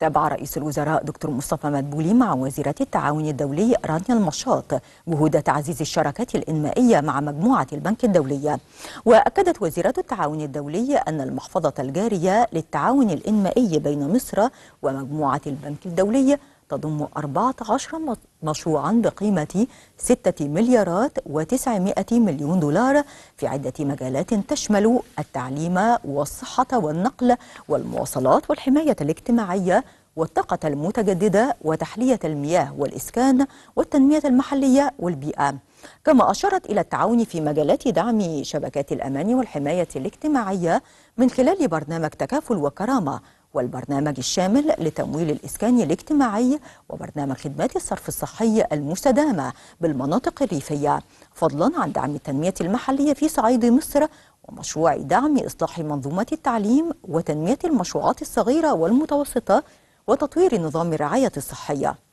تابع رئيس الوزراء دكتور مصطفى مدبولي مع وزيرة التعاون الدولي رانيا المشاط جهود تعزيز الشراكات الإنمائية مع مجموعة البنك الدولية وأكدت وزيرة التعاون الدولي أن المحفظة الجارية للتعاون الإنمائي بين مصر ومجموعة البنك الدولي تضم 14 مشروعا بقيمة 6 مليارات و900 مليون دولار في عدة مجالات تشمل التعليم والصحة والنقل والمواصلات والحماية الاجتماعية والطاقة المتجددة وتحلية المياه والإسكان والتنمية المحلية والبيئة كما أشارت إلى التعاون في مجالات دعم شبكات الأمان والحماية الاجتماعية من خلال برنامج تكافل وكرامة والبرنامج الشامل لتمويل الإسكان الاجتماعي وبرنامج خدمات الصرف الصحي المستدامة بالمناطق الريفية فضلا عن دعم التنمية المحلية في صعيد مصر ومشروع دعم إصلاح منظومة التعليم وتنمية المشروعات الصغيرة والمتوسطة وتطوير نظام الرعاية الصحية